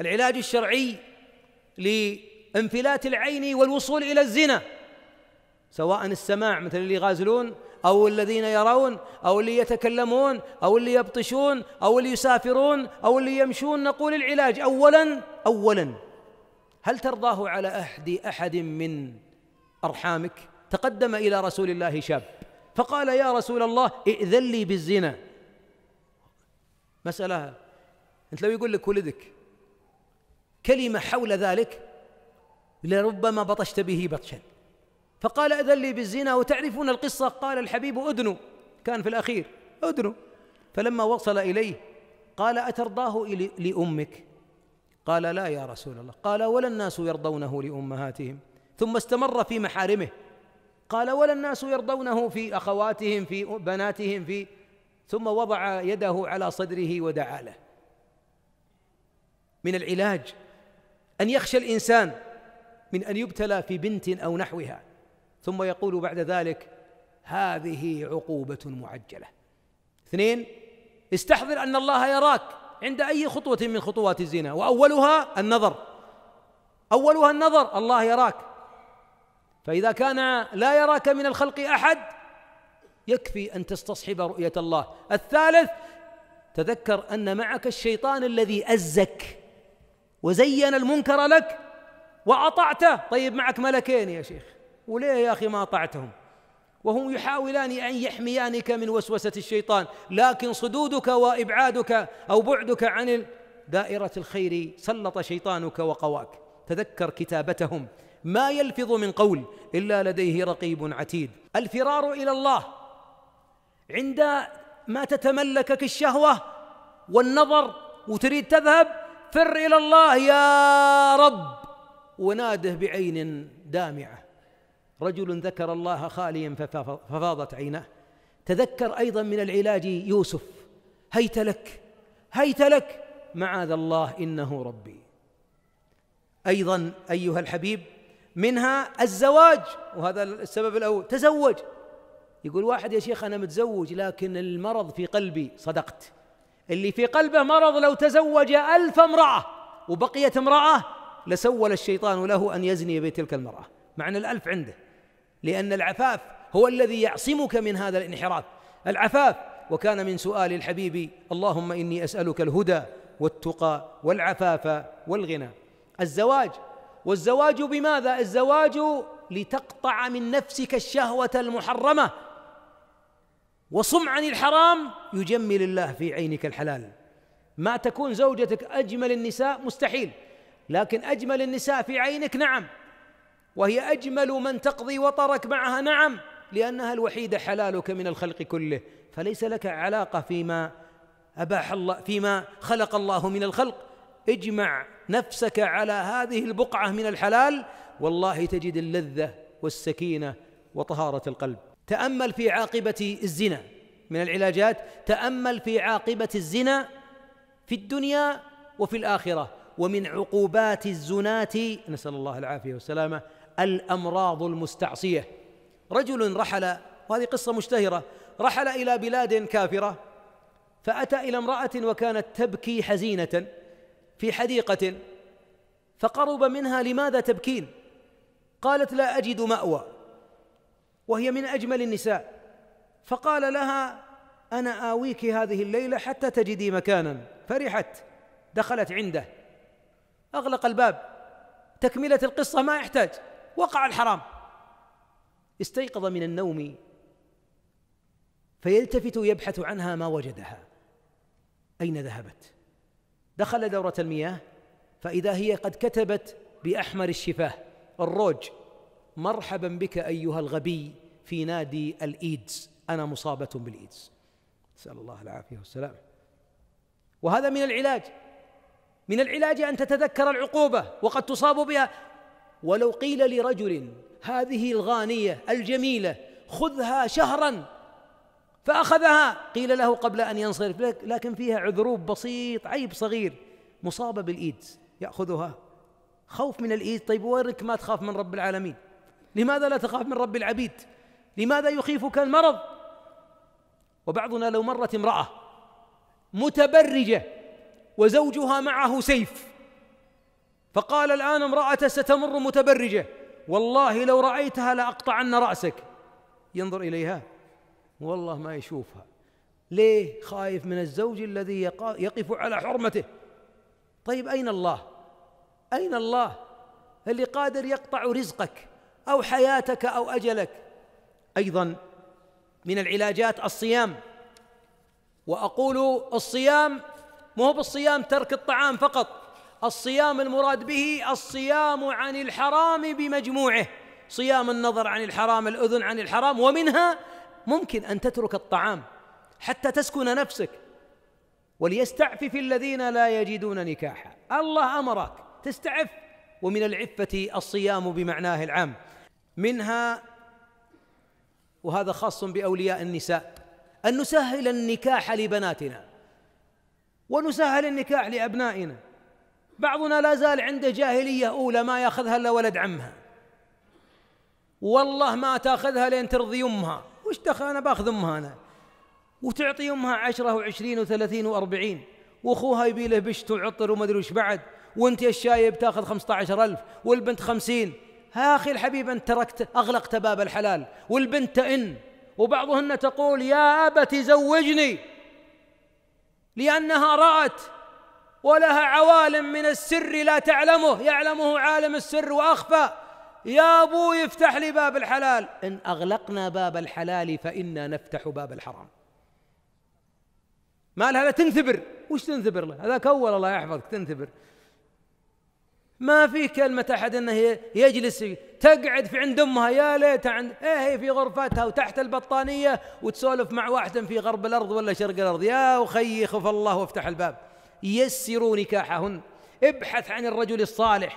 العلاج الشرعي لانفلات العين والوصول الى الزنا سواء السماع مثل اللي يغازلون او الذين يرون او اللي يتكلمون او اللي يبطشون او اللي يسافرون او اللي يمشون نقول العلاج اولا اولا هل ترضاه على احد احد من ارحامك تقدم الى رسول الله شاب فقال يا رسول الله ائذن لي بالزنا مساله انت لو يقول لك ولدك كلمة حول ذلك لربما بطشت به بطشا فقال أذن لي بالزنا وتعرفون القصة قال الحبيب أدنو كان في الأخير أدنو فلما وصل إليه قال أترضاه لأمك قال لا يا رسول الله قال ولا الناس يرضونه لأمهاتهم ثم استمر في محارمه قال ولا الناس يرضونه في أخواتهم في بناتهم في ثم وضع يده على صدره ودعا له من العلاج أن يخشى الإنسان من أن يبتلى في بنت أو نحوها ثم يقول بعد ذلك هذه عقوبة معجلة اثنين استحضر أن الله يراك عند أي خطوة من خطوات الزنا وأولها النظر أولها النظر الله يراك فإذا كان لا يراك من الخلق أحد يكفي أن تستصحب رؤية الله الثالث تذكر أن معك الشيطان الذي أزك وزين المنكر لك وأطعته طيب معك ملكين يا شيخ وليه يا أخي ما أطعتهم وهم يحاولان أن يحميانك من وسوسة الشيطان لكن صدودك وإبعادك أو بعدك عن دائرة الخير سلط شيطانك وقواك تذكر كتابتهم ما يلفظ من قول إلا لديه رقيب عتيد الفرار إلى الله عند ما تتملكك الشهوة والنظر وتريد تذهب فر الى الله يا رب وناده بعين دامعه رجل ذكر الله خاليا ففاضت عيناه تذكر ايضا من العلاج يوسف هيت لك هيت لك معاذ الله انه ربي ايضا ايها الحبيب منها الزواج وهذا السبب الاول تزوج يقول واحد يا شيخ انا متزوج لكن المرض في قلبي صدقت اللي في قلبه مرض لو تزوج ألف امرأة وبقيت امرأة لسول الشيطان له أن يزني بتلك المرأة مع أن الألف عنده لأن العفاف هو الذي يعصمك من هذا الانحراف العفاف وكان من سؤال الحبيب اللهم إني أسألك الهدى والتقى والعفاف والغنى الزواج والزواج بماذا الزواج لتقطع من نفسك الشهوة المحرمة وصم عن الحرام يجمل الله في عينك الحلال ما تكون زوجتك اجمل النساء مستحيل لكن اجمل النساء في عينك نعم وهي اجمل من تقضي وطرك معها نعم لانها الوحيده حلالك من الخلق كله فليس لك علاقه فيما اباح الله فيما خلق الله من الخلق اجمع نفسك على هذه البقعه من الحلال والله تجد اللذه والسكينه وطهاره القلب تامل في عاقبه الزنا من العلاجات تامل في عاقبه الزنا في الدنيا وفي الاخره ومن عقوبات الزناة نسال الله العافيه والسلامه الامراض المستعصيه رجل رحل وهذه قصه مشتهره رحل الى بلاد كافره فاتى الى امراه وكانت تبكي حزينه في حديقه فقرب منها لماذا تبكين قالت لا اجد ماوى وهي من اجمل النساء فقال لها انا اويك هذه الليله حتى تجدي مكانا فرحت دخلت عنده اغلق الباب تكمله القصه ما يحتاج وقع الحرام استيقظ من النوم فيلتفت يبحث عنها ما وجدها اين ذهبت دخل دوره المياه فاذا هي قد كتبت باحمر الشفاه الروج مرحبا بك ايها الغبي في نادي الايدز انا مصابه بالايدز نسال الله العافيه والسلام وهذا من العلاج من العلاج ان تتذكر العقوبه وقد تصاب بها ولو قيل لرجل هذه الغانيه الجميله خذها شهرا فاخذها قيل له قبل ان ينصرف لكن فيها عذروب بسيط عيب صغير مصابه بالايدز ياخذها خوف من الايدز طيب وينك ما تخاف من رب العالمين لماذا لا تخاف من رب العبيد لماذا يخيفك المرض وبعضنا لو مرت امرأة متبرجة وزوجها معه سيف فقال الآن امرأة ستمر متبرجة والله لو رأيتها لأقطعن رأسك ينظر إليها والله ما يشوفها ليه خايف من الزوج الذي يقف على حرمته طيب أين الله أين الله اللي قادر يقطع رزقك او حياتك او اجلك ايضا من العلاجات الصيام واقول الصيام مو بالصيام ترك الطعام فقط الصيام المراد به الصيام عن الحرام بمجموعه صيام النظر عن الحرام الاذن عن الحرام ومنها ممكن ان تترك الطعام حتى تسكن نفسك وليستعفف الذين لا يجدون نكاحا الله امرك تستعف ومن العفه الصيام بمعناه العام منها وهذا خاص باولياء النساء ان نسهل النكاح لبناتنا ونسهل النكاح لابنائنا بعضنا لا زال عنده جاهليه اولى ما ياخذها الا ولد عمها والله ما تاخذها لين ترضي امها وش دخل انا باخذ امها انا وتعطي امها عشرة وعشرين وثلاثين واربعين واخوها يبي له بشت وعطر وما ادري وش بعد وانت يا الشايب تاخذ خمسة عشر ألف والبنت خمسين ها أخي الحبيب أنت تركت أغلقت باب الحلال والبنت إن وبعضهن تقول يا أبت زوجني لأنها رأت ولها عوالم من السر لا تعلمه يعلمه عالم السر وأخفى يا أبوي افتح لي باب الحلال إن أغلقنا باب الحلال فإنا نفتح باب الحرام ما لها تنثبر وش تنثبر له هذاك أول الله يحفظك تنثبر ما في كلمة أحد أنه يجلس تقعد في عند أمها يا ليت عند إيه هي في غرفتها وتحت البطانية وتسولف مع واحد في غرب الأرض ولا شرق الأرض يا أخي خف الله وافتح الباب يسروا نكاحهن ابحث عن الرجل الصالح